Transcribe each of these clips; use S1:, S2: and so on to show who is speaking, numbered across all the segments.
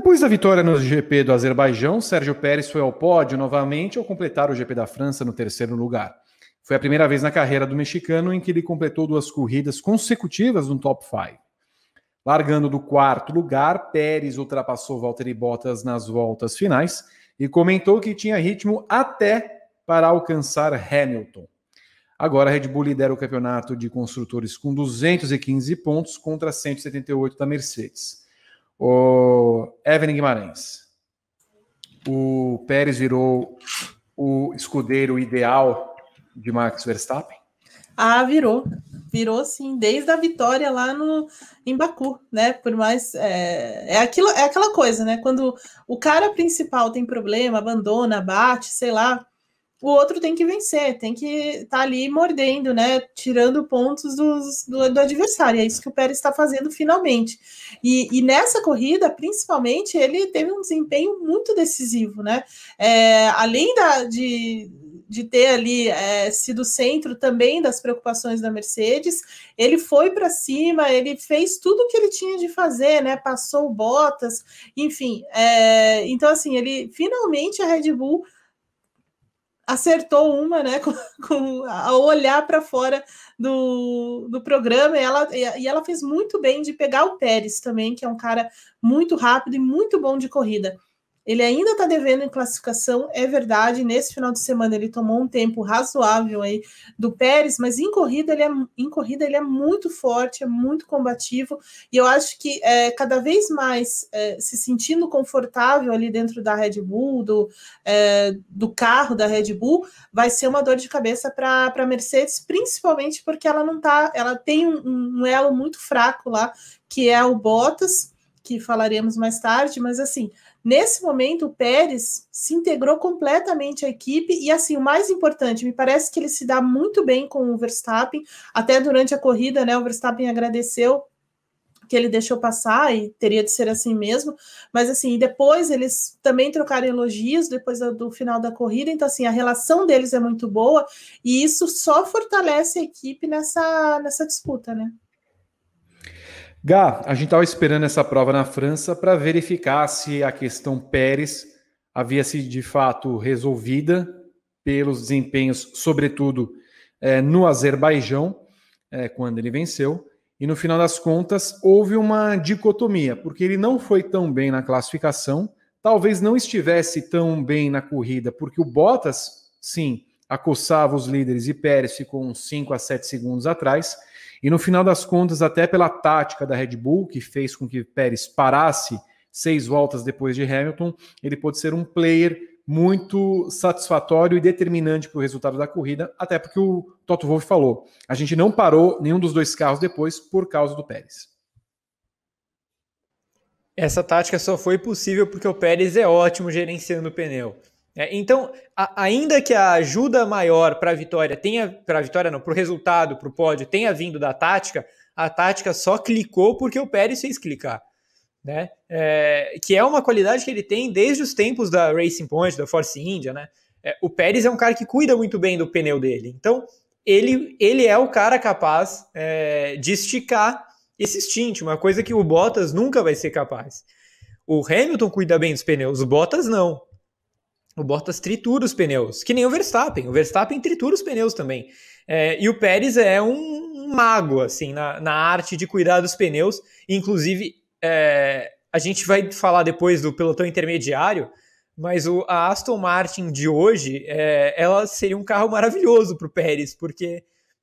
S1: Depois da vitória no GP do Azerbaijão, Sérgio Pérez foi ao pódio novamente ao completar o GP da França no terceiro lugar. Foi a primeira vez na carreira do mexicano em que ele completou duas corridas consecutivas no top 5. Largando do quarto lugar, Pérez ultrapassou Valtteri Bottas nas voltas finais e comentou que tinha ritmo até para alcançar Hamilton. Agora a Red Bull lidera o campeonato de construtores com 215 pontos contra 178 da Mercedes. O Evelyn Guimarães. O Pérez virou o escudeiro ideal de Max Verstappen?
S2: Ah, virou. Virou sim, desde a vitória lá no em Baku, né? Por mais é, é aquilo, é aquela coisa, né? Quando o cara principal tem problema, abandona, bate, sei lá, o outro tem que vencer, tem que estar tá ali mordendo, né? Tirando pontos dos, do, do, adversário. É isso que o Pérez está fazendo finalmente. E, e, nessa corrida, principalmente, ele teve um desempenho muito decisivo, né? É, além da, de, de ter ali é, sido centro também das preocupações da Mercedes, ele foi para cima, ele fez tudo o que ele tinha de fazer, né? Passou botas, enfim. É, então, assim, ele finalmente a Red Bull acertou uma, né, com, com ao olhar para fora do, do programa, e ela, e ela fez muito bem de pegar o Pérez também, que é um cara muito rápido e muito bom de corrida. Ele ainda está devendo em classificação, é verdade. Nesse final de semana ele tomou um tempo razoável aí do Pérez, mas em corrida ele é, em corrida ele é muito forte, é muito combativo. E eu acho que é, cada vez mais é, se sentindo confortável ali dentro da Red Bull, do, é, do carro da Red Bull, vai ser uma dor de cabeça para a Mercedes, principalmente porque ela não tá, ela tem um, um elo muito fraco lá, que é o Bottas que falaremos mais tarde, mas assim, Nesse momento, o Pérez se integrou completamente à equipe e, assim, o mais importante, me parece que ele se dá muito bem com o Verstappen. Até durante a corrida, né, o Verstappen agradeceu que ele deixou passar e teria de ser assim mesmo. Mas assim, depois eles também trocaram elogios depois do, do, final da corrida. Então assim, a relação deles é muito boa e isso só fortalece a equipe nessa nessa disputa, né?
S1: Gá, a gente estava esperando essa prova na França para verificar se a questão Pérez havia sido de fato resolvida pelos desempenhos, sobretudo é, no Azerbaijão, é, quando ele venceu. E no final das contas, houve uma dicotomia, porque ele não foi tão bem na classificação, talvez não estivesse tão bem na corrida, porque o Bottas, sim, acossava os líderes e Pérez ficou uns 5 a 7 segundos atrás. E no final das contas, até pela tática da Red Bull, que fez com que Pérez parasse seis voltas depois de Hamilton, ele pôde ser um player muito satisfatório e determinante para o resultado da corrida, até porque o Toto Wolff falou: a gente não parou nenhum dos dois carros depois por causa do Pérez.
S3: Essa tática só foi possível porque o Pérez é ótimo gerenciando o pneu. É, então, a, ainda que a ajuda maior para a vitória tenha para a vitória não, para o resultado, para o pódio tenha vindo da tática, a tática só clicou porque o Pérez fez clicar, né? É, que é uma qualidade que ele tem desde os tempos da Racing Point, da Force India, né? É, o Pérez é um cara que cuida muito bem do pneu dele, então ele, ele é o cara capaz é, de esticar esse stint, uma coisa que o Bottas nunca vai ser capaz. O Hamilton cuida bem dos pneus, o Bottas não. O Bottas tritura os pneus, que nem o Verstappen. O Verstappen tritura os pneus também. É, e o Pérez é um mago, assim, na, na arte de cuidar dos pneus. Inclusive, é, a gente vai falar depois do pelotão intermediário, mas o, a Aston Martin de hoje, é, ela seria um carro maravilhoso para o Pérez, porque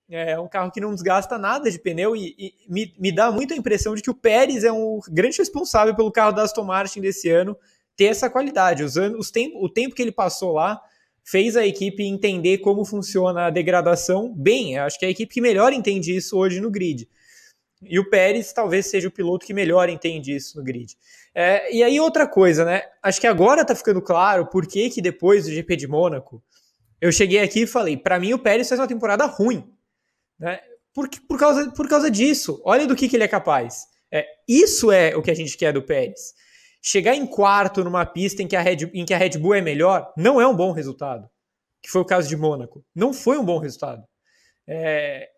S3: é, é um carro que não desgasta nada de pneu e, e me, me, dá muito a impressão de que o Pérez é um grande responsável pelo carro da Aston Martin desse ano, ter essa qualidade. Os tempo, o tempo que ele passou lá fez a equipe entender como funciona a degradação bem. Eu acho que é a equipe que melhor entende isso hoje no grid. E o Pérez talvez seja o piloto que melhor entende isso no grid. É, e aí, outra coisa, né? Acho que agora tá ficando claro por que, que depois do GP de Mônaco eu cheguei aqui e falei: para mim, o Pérez faz uma temporada ruim. Né? Por, por, causa, por causa disso, olha do que, que ele é capaz. É, isso é o que a gente quer do Pérez chegar em quarto numa pista em que a Red, em que a Red Bull é melhor não é um bom resultado. Que foi o caso de Mônaco. Não foi um bom resultado. É,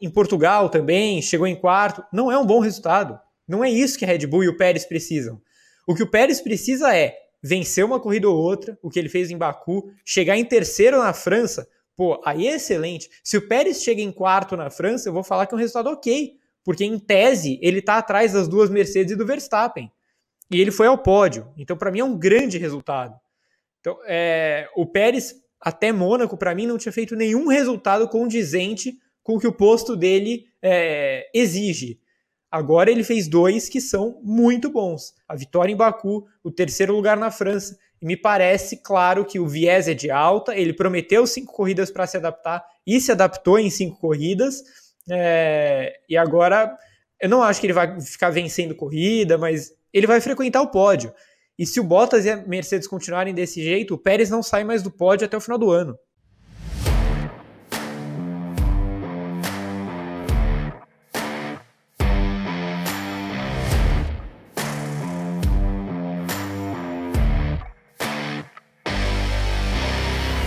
S3: em Portugal também, chegou em quarto. Não é um bom resultado. Não é isso que a Red Bull e o Pérez precisam. O que o Pérez precisa é vencer uma corrida ou outra, o que ele fez em Baku, chegar em terceiro na França. Pô, aí é excelente. Se o Pérez chega em quarto na França, eu vou falar que é um resultado ok, porque em tese ele está atrás das duas Mercedes e do Verstappen e ele foi ao pódio. Então, para mim, é um grande resultado. Então, é, o Pérez, até Mônaco, para mim, não tinha feito nenhum resultado condizente com o que o posto dele é, exige. Agora ele fez dois que são muito bons: a vitória em Baku, o terceiro lugar na França. E me parece claro que o viés é de alta. Ele prometeu cinco corridas para se adaptar e se adaptou em cinco corridas. É, e agora, eu não acho que ele vai ficar vencendo corrida, mas ele vai frequentar o pódio. E se o Bottas e a Mercedes continuarem desse jeito, o Pérez não sai mais do pódio até o final do ano.